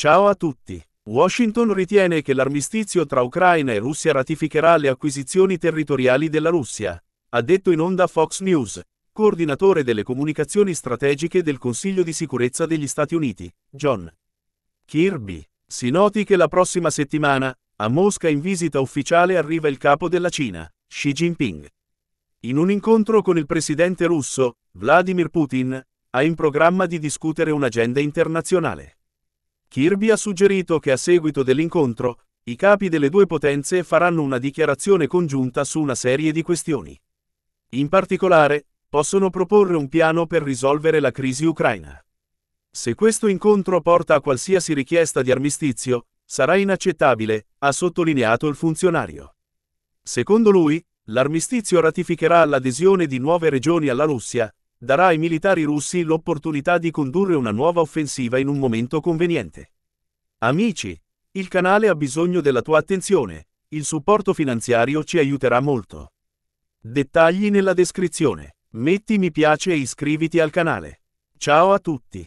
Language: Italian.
Ciao a tutti. Washington ritiene che l'armistizio tra Ucraina e Russia ratificherà le acquisizioni territoriali della Russia, ha detto in onda Fox News, coordinatore delle comunicazioni strategiche del Consiglio di sicurezza degli Stati Uniti, John Kirby. Si noti che la prossima settimana, a Mosca in visita ufficiale arriva il capo della Cina, Xi Jinping. In un incontro con il presidente russo, Vladimir Putin, ha in programma di discutere un'agenda internazionale. Kirby ha suggerito che a seguito dell'incontro, i capi delle due potenze faranno una dichiarazione congiunta su una serie di questioni. In particolare, possono proporre un piano per risolvere la crisi ucraina. Se questo incontro porta a qualsiasi richiesta di armistizio, sarà inaccettabile, ha sottolineato il funzionario. Secondo lui, l'armistizio ratificherà l'adesione di nuove regioni alla Russia, darà ai militari russi l'opportunità di condurre una nuova offensiva in un momento conveniente. Amici, il canale ha bisogno della tua attenzione, il supporto finanziario ci aiuterà molto. Dettagli nella descrizione. Metti mi piace e iscriviti al canale. Ciao a tutti.